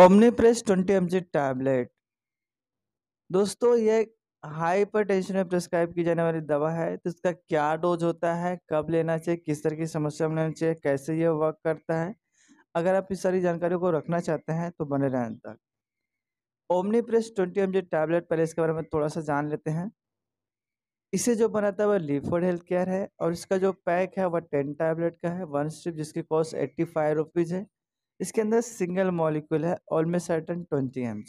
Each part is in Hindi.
ओमनीप्रेस 20 एमजी टैबलेट दोस्तों ये हाइपरटेंशन में प्रिस्क्राइब की जाने वाली दवा है तो इसका क्या डोज होता है कब लेना चाहिए किस तरह की समस्या में लेना चाहिए कैसे ये वर्क करता है अगर आप इस सारी जानकारियों को रखना चाहते हैं तो बने रहें तक ओमनीप्रेस ट्वेंटी एम टैबलेट पहले इसके बारे में थोड़ा सा जान लेते हैं इसे जो बनाता है वह लीफोड हेल्थ केयर है और इसका जो पैक है वह टेन टैबलेट का है वन स्ट्रिप जिसकी कॉस्ट एट्टी फाइव रुपीज़ है इसके अंदर सिंगल मॉलिक्यूल है ऑलमोस्ट सर्टन ट्वेंटी एम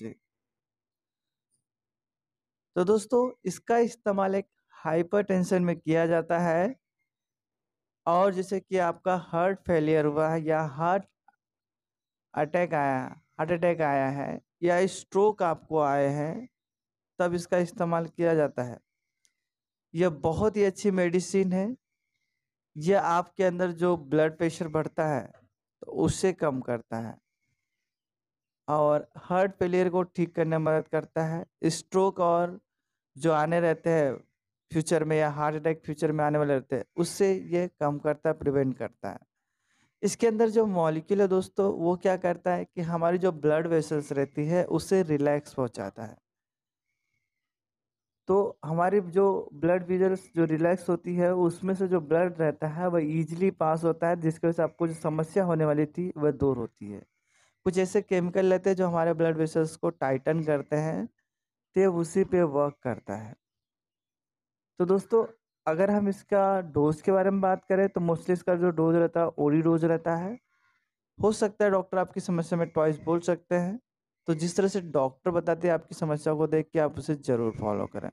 तो दोस्तों इसका इस्तेमाल एक हाइपरटेंशन में किया जाता है और जैसे कि आपका हार्ट फेलियर हुआ है या हार्ट अटैक आया हार्ट अटैक आया है या स्ट्रोक आपको आए हैं तब इसका इस्तेमाल किया जाता है यह बहुत ही अच्छी मेडिसिन है यह आपके अंदर जो ब्लड प्रेशर बढ़ता है तो उससे कम करता है और हार्ट फेलियर को ठीक करने में मदद करता है स्ट्रोक और जो आने रहते हैं फ्यूचर में या हार्ट अटैक फ्यूचर में आने वाले रहते हैं उससे ये कम करता है प्रिवेंट करता है इसके अंदर जो मॉलिक्यूल है दोस्तों वो क्या करता है कि हमारी जो ब्लड वेसल्स रहती है उसे रिलैक्स पहुंचाता है तो हमारी जो ब्लड विजल्स जो रिलैक्स होती है उसमें से जो ब्लड रहता है वह ईजिली पास होता है जिसकी वजह से आपको जो समस्या होने वाली थी वह दूर होती है कुछ ऐसे केमिकल लेते हैं जो हमारे ब्लड वेसल्स को टाइटन करते हैं तो उसी पे वर्क करता है तो दोस्तों अगर हम इसका डोज के बारे में बात करें तो मोस्टली इसका जो डोज रहता है ओरी डोज रहता है हो सकता है डॉक्टर आपकी समस्या में टॉइस बोल सकते हैं तो जिस तरह से डॉक्टर बताते हैं आपकी समस्या को देख के आप उसे जरूर फॉलो करें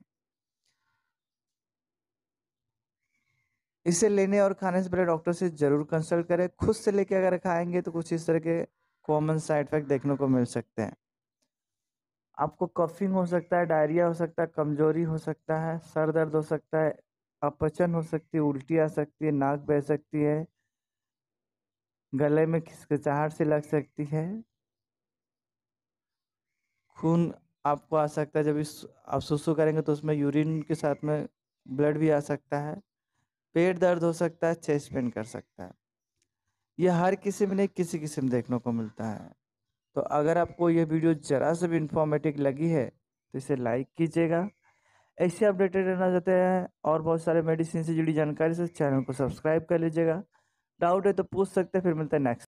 इसे लेने और खाने से पहले डॉक्टर से जरूर कंसल्ट करें खुद से लेके अगर खाएंगे तो कुछ इस तरह के कॉमन साइड इफेक्ट देखने को मिल सकते हैं आपको कफिंग हो सकता है डायरिया हो सकता है कमजोरी हो सकता है सर दर्द हो सकता है अपचन हो सकती है उल्टी आ सकती है नाक बह सकती है गले में खिसकचाहट से लग सकती है खून आपको आ सकता है जब इस आप सुसु करेंगे तो उसमें यूरिन के साथ में ब्लड भी आ सकता है पेट दर्द हो सकता है चेस्ट पेन कर सकता है यह हर किसी में नहीं किसी किस्म देखने को मिलता है तो अगर आपको यह वीडियो ज़रा से भी इन्फॉर्मेटिव लगी है तो इसे लाइक कीजिएगा ऐसे अपडेटेड रहना चाहते हैं और बहुत सारे मेडिसिन से जुड़ी जानकारी से चैनल को सब्सक्राइब कर लीजिएगा डाउट है तो पूछ सकते हैं फिर मिलते हैं नेक्स्ट